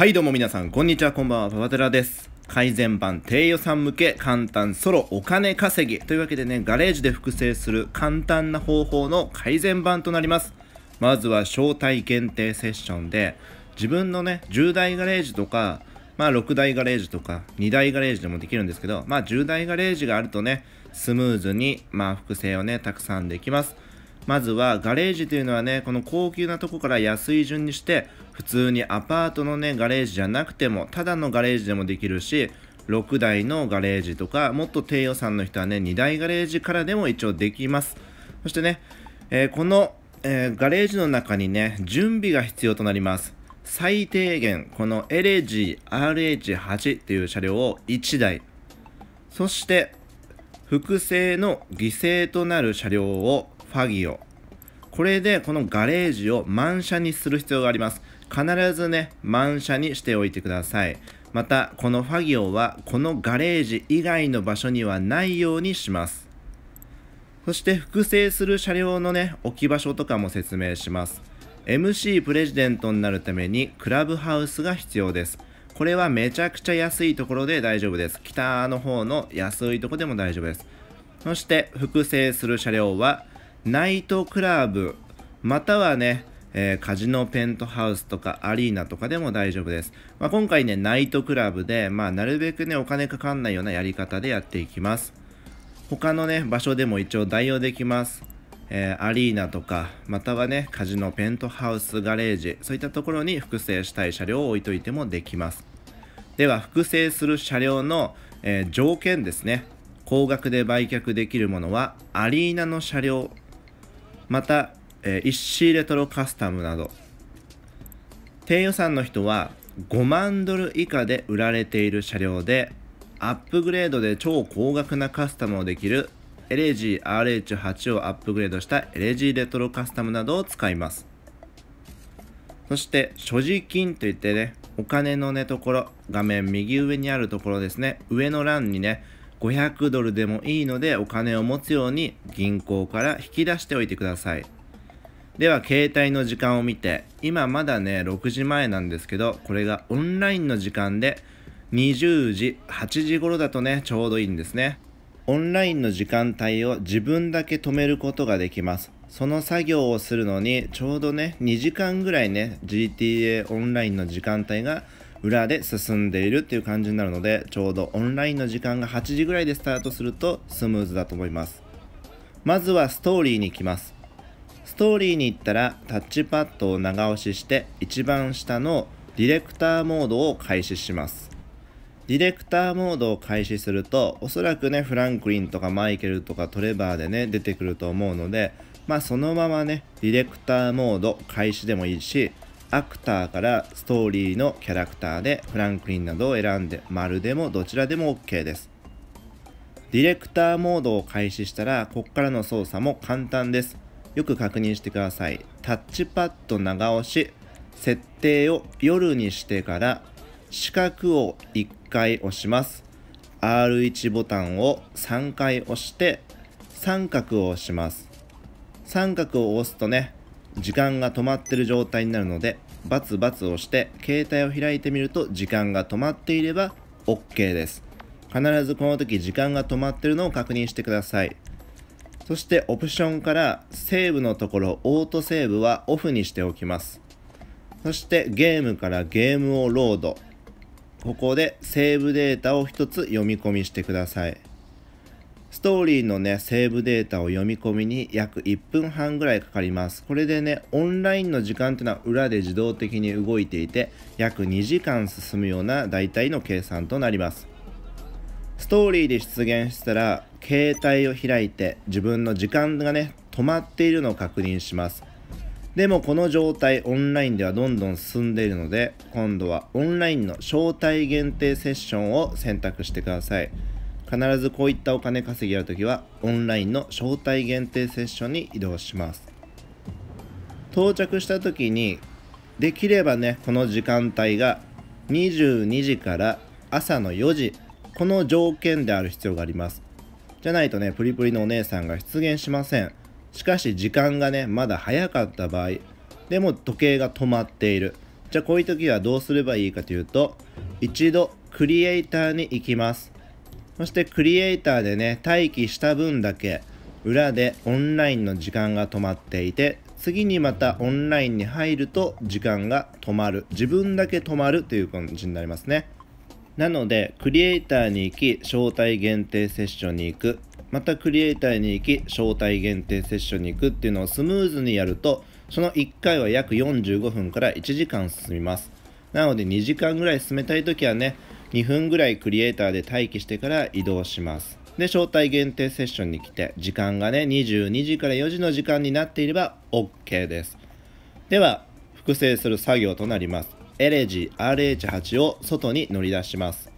はいどうも皆さん、こんにちは、こんばんは、パパテラです。改善版低予算向け簡単ソロお金稼ぎというわけでね、ガレージで複製する簡単な方法の改善版となります。まずは招待限定セッションで、自分のね、10台ガレージとか、まあ6台ガレージとか2台ガレージでもできるんですけど、まあ10台ガレージがあるとね、スムーズに、まあ複製をね、たくさんできます。まずはガレージというのはね、この高級なとこから安い順にして、普通にアパートのね、ガレージじゃなくても、ただのガレージでもできるし、6台のガレージとか、もっと低予算の人はね、2台ガレージからでも一応できます。そしてね、えー、この、えー、ガレージの中にね、準備が必要となります。最低限、このエレジー RH8 っていう車両を1台、そして、複製の犠牲となる車両をファギオ。これでこのガレージを満車にする必要があります。必ずね、満車にしておいてください。また、このファギオはこのガレージ以外の場所にはないようにします。そして複製する車両のね、置き場所とかも説明します。MC プレジデントになるためにクラブハウスが必要です。これはめちゃくちゃ安いところで大丈夫です。北の方の安いとこでも大丈夫です。そして複製する車両はナイトクラブ、またはね、えー、カジノペントハウスとかアリーナとかでも大丈夫です。まあ、今回ね、ナイトクラブで、まあ、なるべくね、お金かかんないようなやり方でやっていきます。他のね、場所でも一応代用できます。えー、アリーナとか、またはね、カジノペントハウスガレージ、そういったところに複製したい車両を置いといてもできます。では、複製する車両の、えー、条件ですね。高額で売却できるものは、アリーナの車両また、えー、1C レトロカスタムなど低予算の人は5万ドル以下で売られている車両でアップグレードで超高額なカスタムをできる l g r h 8をアップグレードした l g レトロカスタムなどを使いますそして所持金といってねお金のねところ画面右上にあるところですね上の欄にね500ドルでもいいのでお金を持つように銀行から引き出しておいてください。では携帯の時間を見て今まだね6時前なんですけどこれがオンラインの時間で20時8時頃だとねちょうどいいんですねオンラインの時間帯を自分だけ止めることができますその作業をするのにちょうどね2時間ぐらいね GTA オンラインの時間帯が裏で進んでいるっていう感じになるのでちょうどオンラインの時間が8時ぐらいでスタートするとスムーズだと思いますまずはストーリーに行きますストーリーに行ったらタッチパッドを長押しして一番下のディレクターモードを開始しますディレクターモードを開始するとおそらくねフランクリンとかマイケルとかトレバーでね出てくると思うのでまあそのままねディレクターモード開始でもいいしアクターからストーリーのキャラクターでフランクリンなどを選んで丸でもどちらでも OK です。ディレクターモードを開始したらこっからの操作も簡単です。よく確認してください。タッチパッド長押し、設定を夜にしてから四角を1回押します。R1 ボタンを3回押して三角を押します。三角を押すとね、時間が止まってる状態になるのでバツバツをして携帯を開いてみると時間が止まっていれば OK です必ずこの時時間が止まってるのを確認してくださいそしてオプションからセーブのところオートセーブはオフにしておきますそしてゲームからゲームをロードここでセーブデータを1つ読み込みしてくださいストーリーのね、セーブデータを読み込みに約1分半ぐらいかかります。これでね、オンラインの時間っていうのは裏で自動的に動いていて、約2時間進むような大体の計算となります。ストーリーで出現したら、携帯を開いて自分の時間がね、止まっているのを確認します。でもこの状態オンラインではどんどん進んでいるので今度はオンラインの招待限定セッションを選択してください。必ずこういったお金稼ぎやるときはオンラインの招待限定セッションに移動します到着した時にできればねこの時間帯が22時から朝の4時この条件である必要がありますじゃないとねプリプリのお姉さんが出現しませんしかし時間がねまだ早かった場合でも時計が止まっているじゃあこういう時はどうすればいいかというと一度クリエイターに行きますそしてクリエイターでね、待機した分だけ裏でオンラインの時間が止まっていて、次にまたオンラインに入ると時間が止まる。自分だけ止まるという感じになりますね。なので、クリエイターに行き、招待限定セッションに行く。またクリエイターに行き、招待限定セッションに行くっていうのをスムーズにやると、その1回は約45分から1時間進みます。なので2時間ぐらい進めたいときはね、2分ぐらいクリエイターで待機してから移動します。で、招待限定セッションに来て、時間がね、22時から4時の時間になっていれば OK です。では、複製する作業となります。エレジ RH8 を外に乗り出します。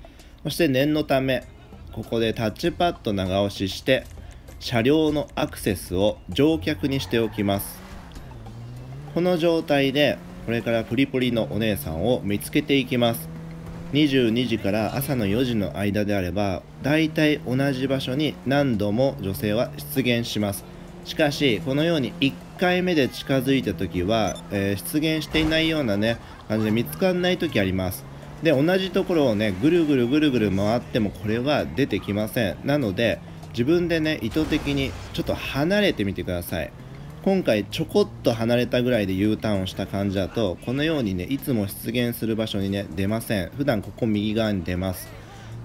そして念のため、ここでタッチパッド長押しして、車両のアクセスを乗客にしておきます。この状態で、これからプリプリのお姉さんを見つけていきます。22時から朝の4時の間であれば大体同じ場所に何度も女性は出現しますしかしこのように1回目で近づいた時は、えー、出現していないようなね感じで見つかんない時ありますで同じところをねぐるぐるぐるぐる回ってもこれは出てきませんなので自分でね意図的にちょっと離れてみてください今回ちょこっと離れたぐらいで U ターンをした感じだとこのようにねいつも出現する場所にね出ません普段ここ右側に出ます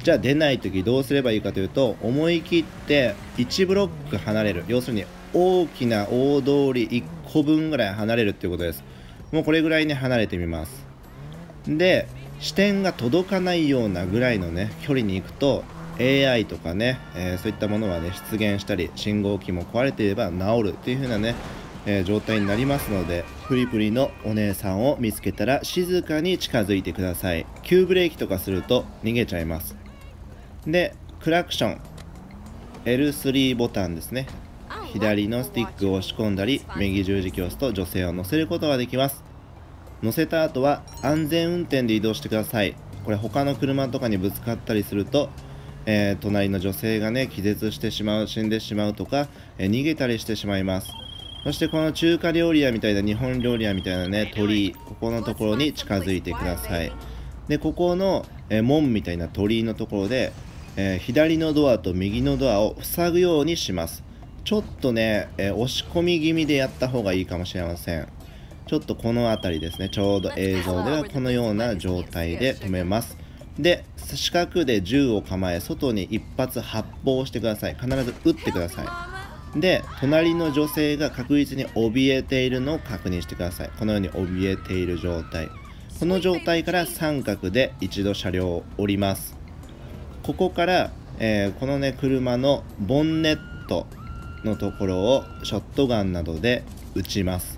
じゃあ出ない時どうすればいいかというと思い切って1ブロック離れる要するに大きな大通り1個分ぐらい離れるっていうことですもうこれぐらいね離れてみますで視点が届かないようなぐらいのね距離に行くと AI とかね、えー、そういったものはね出現したり信号機も壊れていれば治るっていう風なね、えー、状態になりますのでプリプリのお姉さんを見つけたら静かに近づいてください急ブレーキとかすると逃げちゃいますでクラクション L3 ボタンですね左のスティックを押し込んだり右十字キーを押すと女性を乗せることができます乗せた後は安全運転で移動してくださいこれ他の車とかにぶつかったりするとえー、隣の女性がね気絶してしまう死んでしまうとか、えー、逃げたりしてしまいますそしてこの中華料理屋みたいな日本料理屋みたいなね鳥居ここのところに近づいてくださいでここの、えー、門みたいな鳥居のところで、え左のドアと右のドアを塞ぐようにしますちょっとね、え押し込み気味でやった方がいいかもしれませんちょっとこの辺りですねちょうど映像ではこのような状態で止めますで四角で銃を構え外に一発発砲してください必ず撃ってくださいで隣の女性が確実に怯えているのを確認してくださいこのように怯えている状態この状態から三角で一度車両を降りますここから、えー、このね車のボンネットのところをショットガンなどで撃ちます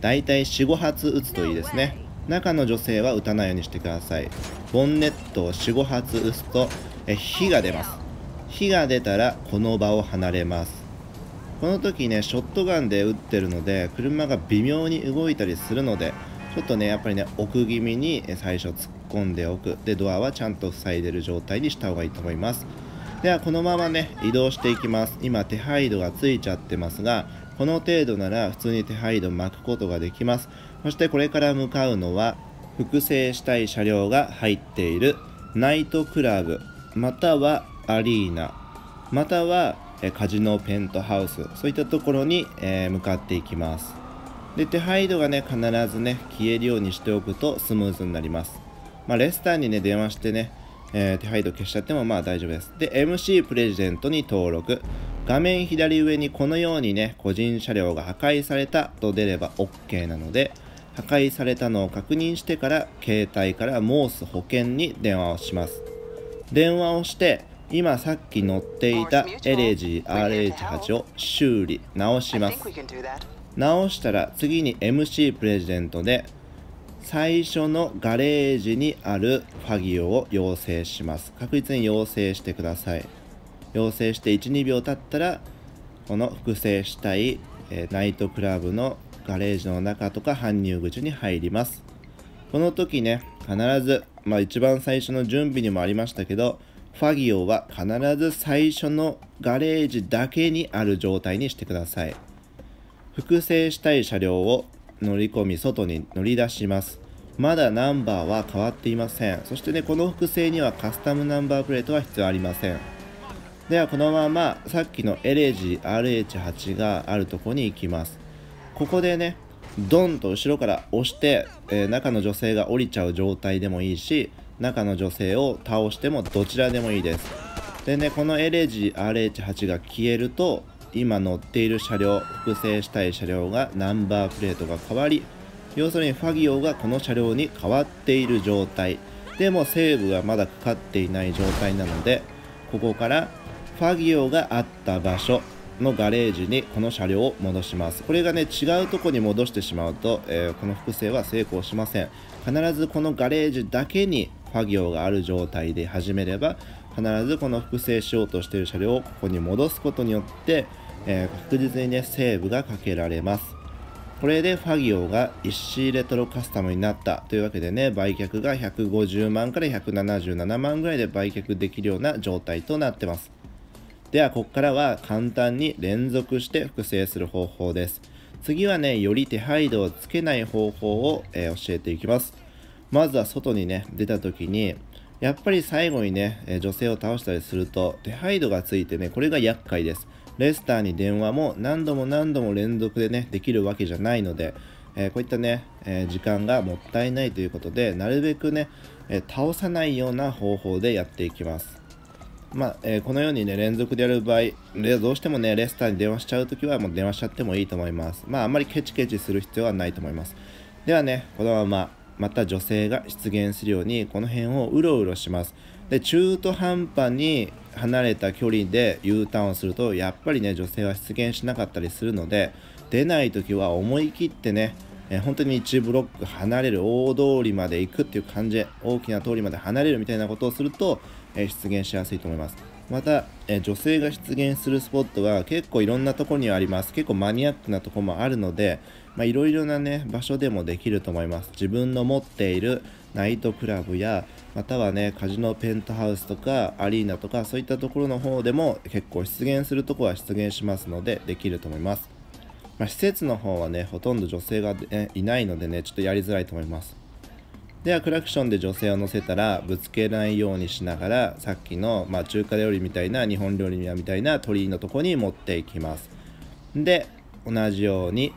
だいたい45発撃つといいですね中の女性は打たないようにしてくださいボンネットを45発打つとえ火が出ます火が出たらこの場を離れますこの時ねショットガンで撃ってるので車が微妙に動いたりするのでちょっとねやっぱりね奥気味に最初突っ込んでおくでドアはちゃんと塞いでる状態にした方がいいと思いますではこのままね移動していきます今手配度がついちゃってますがこの程度なら普通に手配度巻くことができますそしてこれから向かうのは複製したい車両が入っているナイトクラブまたはアリーナまたはカジノペントハウスそういったところに、え向かっていきますで手配度がね必ずね消えるようにしておくとスムーズになります、まあ、レスターにね電話してね、えー、手配度消しちゃってもまあ大丈夫ですで MC プレジデントに登録画面左上にこのようにね個人車両が破壊されたと出れば OK なので破壊されたのを確認してから携帯からモース保険に電話をします電話をして今さっき乗っていたエレジー RH8 を修理直します直したら次に MC プレジデントで最初のガレージにあるファギオを要請します確実に要請してください要請して12秒経ったらこの複製したい、えナイトクラブのガレージの中とか搬入口に入ります。この時ね、必ず、まあ一番最初の準備にもありましたけど、ファギオは必ず最初のガレージだけにある状態にしてください。複製したい車両を乗り込み外に乗り出します。まだナンバーは変わっていません。そしてね、この複製にはカスタムナンバープレートは必要ありません。ではこのままさっきのエレジ RH8 があるとこに行きます。ここでねドンと後ろから押して、えー、中の女性が降りちゃう状態でもいいし中の女性を倒してもどちらでもいいですでねこの LHRH8 が消えると今乗っている車両複製したい車両がナンバープレートが変わり要するにファギオがこの車両に変わっている状態でもセーブがまだかかっていない状態なのでここからファギオがあった場所のガレージにこの車両を戻しますこれがね違うとこに戻してしまうと、えー、この複製は成功しません必ずこのガレージだけにファ行がある状態で始めれば必ずこの複製しようとしている車両をここに戻すことによって、えー、確実にねセーブがかけられますこれでファギオが 1C レトロカスタムになったというわけでね売却が150万から177万ぐらいで売却できるような状態となってますではここからは簡単に連続して複製する方法です。次はね、より手配度をつけない方法を、えー、教えていきます。まずは外にね、出た時に、やっぱり最後にね、え女性を倒したりすると、手配度がついてね、これが厄介です。レスターに電話も何度も何度も連続でね、できるわけじゃないので、えー、こういったね、えー、時間がもったいないということで、なるべくね、え倒さないような方法でやっていきます。まあえー、このように、ね、連続でやる場合、どうしても、ね、レスターに電話しちゃうときはもう電話しちゃってもいいと思います。まあ、あんまりケチケチする必要はないと思います。ではね、このまま、また女性が出現するように、この辺をうろうろします。で、中途半端に離れた距離で U ターンをすると、やっぱりね、女性は出現しなかったりするので、出ないときは思い切ってね、えー、本当に1ブロック離れる大通りまで行くっていう感じで大きな通りまで離れるみたいなことをするとえ出現しやすいと思います。また、え女性が出現するスポットは結構いろんなとこにあります。結構マニアックなとこもあるので、まいろいろなね、場所でもできると思います。自分の持っているナイトクラブや、またはね、カジノペントハウスとかアリーナとか、そういったところの方でも結構出現するとこは出現しますので、できると思います。まあ、施設の方はね、ほとんど女性が、ね、いないのでね、ちょっとやりづらいと思います。ではクラクションで女性を乗せたらぶつけないようにしながらさっきの、まあ、中華料理みたいな日本料理みたいな鳥居のとこに持っていきますで同じように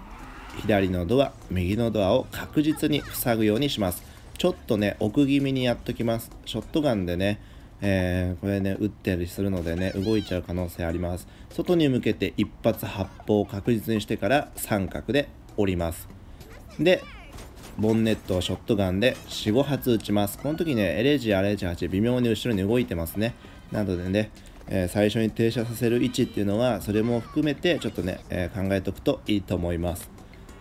左のドア右のドアを確実に塞ぐようにしますちょっとね奥気味にやっときますショットガンでねえー、これね打ったりするのでね動いちゃう可能性あります外に向けて一発発砲を確実にしてから三角で折りますでボンネットをショットガンで4、5発撃ちます。この時ね、LH-RH8 微妙に後ろに動いてますね。なのでね、えー、最初に停車させる位置っていうのは、それも含めてちょっとね、えー、考えておくといいと思います。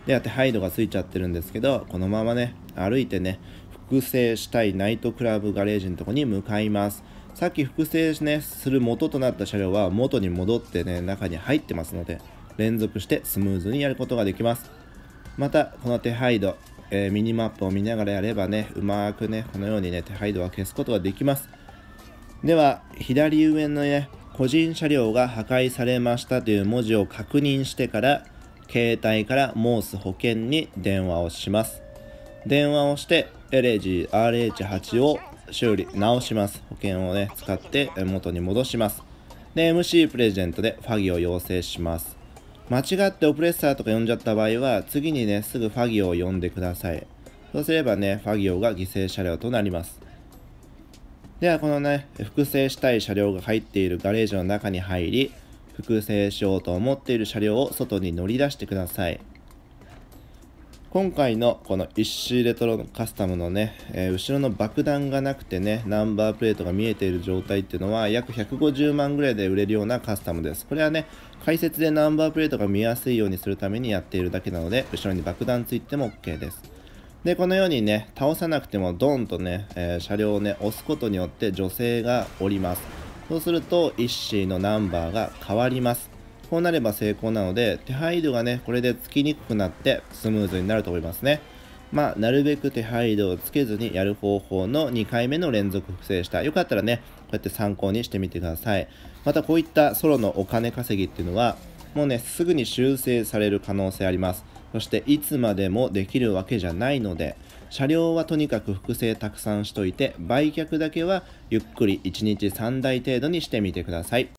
で、あってハイドがついちゃってるんですけど、このままね、歩いてね、複製したいナイトクラブガレージのとこに向かいます。さっき複製、ね、する元となった車両は元に戻ってね、中に入ってますので、連続してスムーズにやることができます。また、この手ハイド、えー、ミニマップを見ながらやればね、うまくね、このようにね、手配度は消すことができます。では、左上のね、個人車両が破壊されましたという文字を確認してから、携帯からモース保険に電話をします。電話をして、l ー r h 8を修理、直します。保険をね、使って元に戻します。で、MC プレゼントでファギを要請します。間違ってオプレッサーとか呼んじゃった場合は、次にね、すぐファギオを呼んでください。そうすればね、ファギオが犠牲車両となります。では、このね、複製したい車両が入っているガレージの中に入り、複製しようと思っている車両を外に乗り出してください。今回のこの石レトロのカスタムのね、えー、後ろの爆弾がなくてね、ナンバープレートが見えている状態っていうのは約150万ぐらいで売れるようなカスタムです。これはね、解説でナンバープレートが見やすいようにするためにやっているだけなので、後ろに爆弾ついても OK です。で、このようにね、倒さなくてもドンとね、えー、車両をね、押すことによって女性が降ります。そうすると、1ッシーのナンバーが変わります。こうなれば成功なので、手配度がね、これでつきにくくなってスムーズになると思いますね。まあ、なるべく手配度をつけずにやる方法の2回目の連続複製した。よかったらね、こうやって参考にしてみてください。またこういったソロのお金稼ぎっていうのは、もうね、すぐに修正される可能性あります。そしていつまでもできるわけじゃないので、車両はとにかく複製たくさんしといて、売却だけはゆっくり1日3台程度にしてみてください。